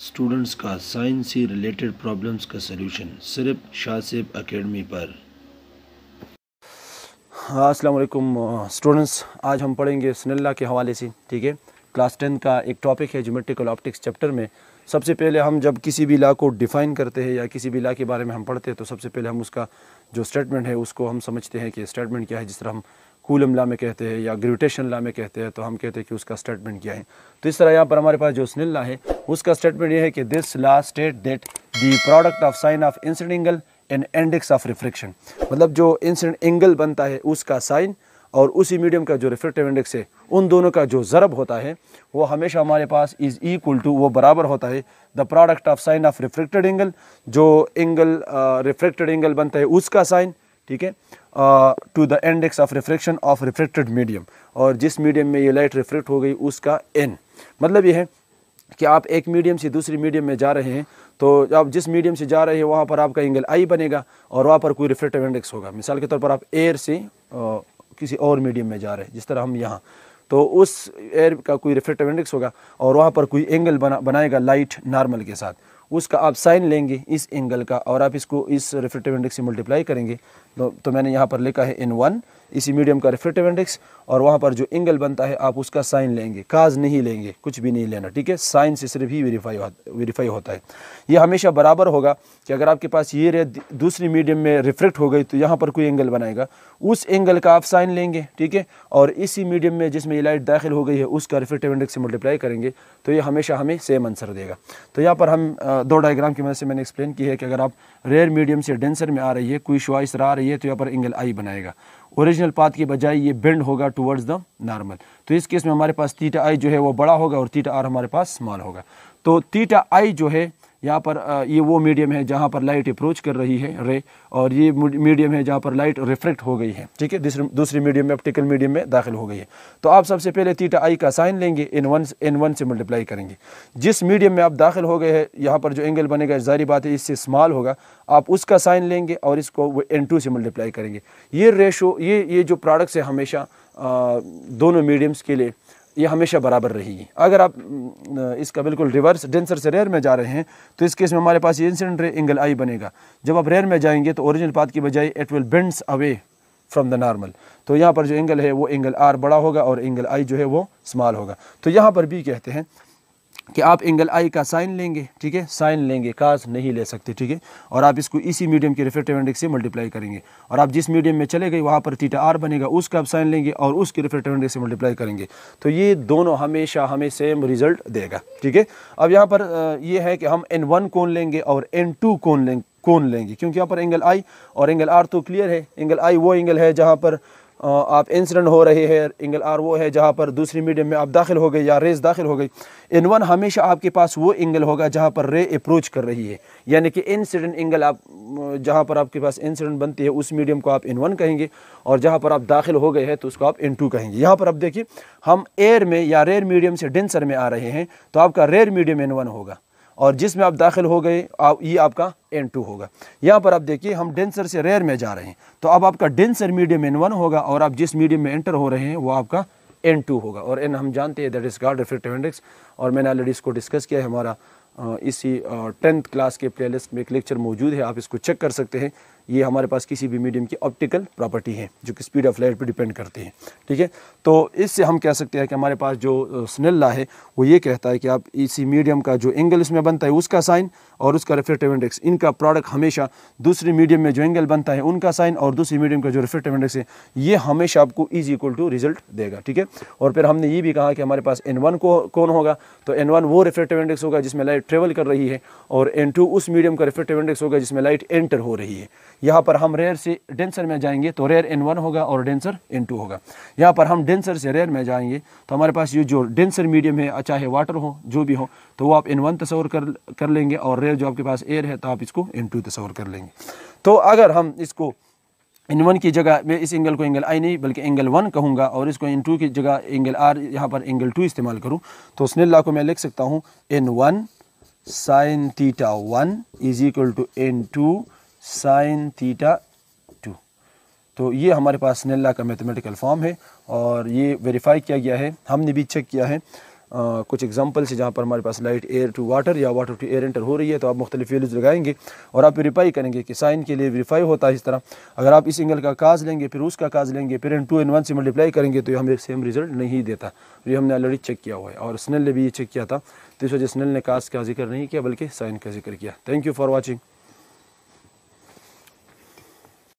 students का science से related problems का सलूशन सिर्फ शाह सेब अकेडमी पर हाँ, अस्सलाम वालेकुम स्टूडेंट्स आज हम पढ़ेंगे स्नेल्ला के हवाले से ठीक है क्लास टेंथ का एक टॉपिक है जोमेट्रिकल ऑप्टिक्स चैप्टर में सबसे पहले हम जब किसी भी ला को डिफ़ाइन करते हैं या किसी भी ला के बारे में हम पढ़ते हैं तो सबसे पहले हम उसका जो स्टेटमेंट है उसको हम समझते हैं कि स्टेटमेंट क्या है जिस तरह हम कूलम ला में कहते हैं या ग्रेविटेशन ला में कहते हैं तो हम कहते हैं कि उसका स्टेटमेंट क्या है तो इस तरह यहाँ पर हमारे पास जो स्निल ला है उसका स्टेटमेंट ये है कि this law state that the product of sine of incident angle and index of refraction मतलब जो इंसिडेंट एंगल बनता है उसका साइन और उसी मीडियम का जो रिफ्रेक्टिव इंडेक्स है उन दोनों का जो ज़रब होता है वो हमेशा हमारे पास इज़ इक्वल टू वो बराबर होता है the product of sine of refracted angle जो एंगल रिफ्रेक्टेड एंगल बनता है उसका साइन ठीक है to the index of refraction of refracted medium और जिस मीडियम में ये लाइट रिफ्रेक्ट हो गई उसका एन मतलब ये है कि आप एक मीडियम से दूसरी मीडियम में जा रहे हैं तो आप जिस मीडियम से जा रहे हैं वहाँ पर आपका एंगल आई बनेगा और वहाँ पर कोई रिफ्रेक्टिव इंडेक्स होगा मिसाल के तौर पर आप एयर से आ, किसी और मीडियम में जा रहे हैं जिस तरह हम यहाँ तो उस एयर का कोई रिफ्रेक्टिव इंडेक्स होगा और वहाँ पर कोई एंगल बना बनाएगा लाइट नॉर्मल के साथ उसका आप साइन लेंगे इस एंगल का और आप इसको इस रिफ्रेक्टिव इंडेक्स से मल्टीप्लाई करेंगे तो, तो मैंने यहाँ पर लिखा है इन वन इसी मीडियम का रिफ्रेक्टिव इंडेक्स और वहाँ पर जो एंगल बनता है आप उसका साइन लेंगे काज नहीं लेंगे कुछ भी नहीं लेना ठीक है साइन से सिर्फ ही वेरीफाई वेरीफाई होता है ये हमेशा बराबर होगा कि अगर आपके पास ये रे दूसरी मीडियम में रिफ्लेक्ट हो गई तो यहाँ पर कोई एंगल बनाएगा उस एंगल का आप साइन लेंगे ठीक है और इसी मीडियम में जिसमें ये लाइट दाखिल हो गई है उसका रिफ्रेक्टिव इंडेक्स से मल्टीप्लाई करेंगे तो ये हमेशा हमें सेम आंसर देगा तो यहाँ पर हम आ, दो डायग्राम की मदद से मैंने एक्सप्लेन की है कि अगर आप रेयर मीडियम से डेंसर में आ रही है कोई शुआ इस आ रही है तो यहाँ पर एंगल आई बनाएगा ओरिजिनल पाथ की बजाय ये बेंड होगा टुवर्ड्स द नॉर्मल तो इस केस में हमारे पास थीटा आई जो है वो बड़ा होगा और थीटा आर हमारे पास स्मॉल होगा तो थीटा आई जो है यहाँ पर ये वो मीडियम है जहाँ पर लाइट अप्रोच कर रही है रे और ये मीडियम है जहाँ पर लाइट रिफ्लेक्ट हो गई है ठीक है दूसरी मीडियम में ऑप्टिकल मीडियम में दाखिल हो गई है तो आप सबसे पहले थीटा आई का साइन लेंगे इन वन इन वन से मल्टीप्लाई करेंगे जिस मीडियम में आप दाखिल हो गए हैं यहाँ पर जो एंगल बनेगा जारी बात है इससे स्मॉल होगा आप उसका साइन लेंगे और इसको एन टू से मल्टीप्लाई करेंगे ये रेशो ये ये जो प्रोडक्ट्स है हमेशा दोनों मीडियम्स के लिए ये हमेशा बराबर रहेगी अगर आप इसका बिल्कुल रिवर्स डेंसर से रेयर में जा रहे हैं तो इस केस में हमारे पास ये इंसिडेंट रे एंगल आई बनेगा जब आप रेयर में जाएंगे तो ओरिजिनल पाथ की बजाय it will bends away from the normal तो यहाँ पर जो एंगल है वो एंगल आर बड़ा होगा और एंगल आई जो है वो स्मॉल होगा तो यहाँ पर भी कहते हैं कि आप एंगल आई का साइन लेंगे ठीक है साइन लेंगे काज नहीं ले सकते ठीक है और आप इसको इसी मीडियम के रिफ्रेक्टिव इंडेक्स से मल्टीप्लाई करेंगे और आप जिस मीडियम में चले गए वहाँ पर टीटा आर बनेगा उसका आप साइन लेंगे और उसके रिफ्रेक्टिव इंडेक्स से मल्टीप्लाई करेंगे तो ये दोनों हमेशा हमें सेम रिजल्ट देगा ठीक है अब यहाँ पर ये है कि हम एन वन कौन लेंगे और एन टू कौन लेंगे कौन लेंगे क्योंकि यहाँ पर एंगल आई और एंगल आर तो क्लियर है एंगल आई वो एंगल है जहाँ पर आप इंसिडेंट हो रहे हैं एंगल आर वो है जहाँ पर दूसरी मीडियम में आप दाखिल हो गए या रेस दाखिल हो गई इन वन हमेशा आपके पास वो एंगल होगा जहाँ पर रे अप्रोच कर रही है यानी कि इंसिडेंट एंगल आप जहाँ पर आपके पास इंसिडेंट बनती है उस मीडियम को आप इन वन कहेंगे और जहाँ पर आप दाखिल हो गए हैं तो उसको आप इन टू कहेंगे यहाँ पर आप देखिए हम एयर में या रेयर मीडियम से डेंसर में आ रहे हैं तो आपका रेयर मीडियम इन वन होगा और जिसमें आप दाखिल हो गए आप ये आपका एन टू होगा यहाँ पर आप देखिए हम डेंसर से रेयर में जा रहे हैं तो अब आपका डेंसर मीडियम एन वन होगा और आप जिस मीडियम में एंटर हो रहे हैं वो आपका एन टू होगा और एन हम जानते हैं that is guard reflective index और मैंने ऑलरेडी इसको डिस्कस किया है हमारा इसी टेंथ क्लास के प्लेलिस्ट में एक लेक्चर मौजूद है आप इसको चेक कर सकते हैं ये हमारे पास किसी भी मीडियम की ऑप्टिकल प्रॉपर्टी है जो कि स्पीड ऑफ लाइट पर डिपेंड करती है ठीक है तो इससे हम कह सकते हैं कि हमारे पास जो स्नेल्ला है वो ये कहता है कि आप इसी मीडियम का जो एंगल इसमें बनता है उसका साइन और उसका रिफ्लेक्टिव इंडेक्स इनका प्रोडक्ट हमेशा दूसरी मीडियम में जो एंगल बनता है उनका साइन और दूसरी मीडियम का जो रिफ्लेक्टिव इंडेक्स है ये हमेशा आपको इज इक्वल टू रिजल्ट देगा ठीक है और फिर हमने ये भी कहा कि हमारे पास एन वन को कौन होगा तो एन वन वो रिफ्लेक्टिव इंडेक्स होगा जिसमें लाइट ट्रेवल कर रही है और एन टू उस मीडियम का रिफ्लेक्टिव इंडेक्स होगा जिसमें लाइट एंटर हो रही है यहाँ पर हम रेयर से डेंसर में जाएंगे तो रेयर एन वन होगा और डेंसर एन टू होगा यहाँ पर हम डेंसर से रेयर में जाएंगे तो हमारे पास ये जो डेंसर मीडियम है चाहे अच्छा वाटर हो जो भी हो तो वो आप एन वन तस्वर कर कर लेंगे और रेयर जो आपके पास एयर है तो आप इसको एन टू तस्वर कर लेंगे तो अगर हम इसको इन वन की जगह मैं इस एंगल को एंगल आई नहीं बल्कि एंगल वन कहूँगा और इसको इन टू की जगह एंगल आर यहाँ पर एंगल टू इस्तेमाल करूँ तो ला को मैं लिख सकता हूँ n one sine theta one is equal to n two sine theta two तो ये हमारे पास नेल्ला का मैथमेटिकल फॉर्म है और ये वेरीफाई किया गया है हमने भी चेक किया है आ, कुछ एग्जांपल से जहाँ पर हमारे पास लाइट एयर टू वाटर या वाटर टू एयर एंटर हो रही है तो आप मुख्तलिफ वैल्यूज़ लगाएंगे और आप वेरीफाई करेंगे कि साइन के लिए वेरीफाई होता है इस तरह अगर आप इस एंगल का काज लेंगे फिर उसका काज लेंगे फिर इन टू इन वन से मल्टीप्लाई करेंगे तो ये हमें सेम रिजल्ट नहीं देता तो ये हमने ऑलरेडी चेक किया हुआ है और स्नेल ने भी ये चेक किया था तो इस वजह स्नेल ने काज का जिक्र नहीं किया बल्कि साइन का जिक्र किया थैंक यू फॉर वॉचिंग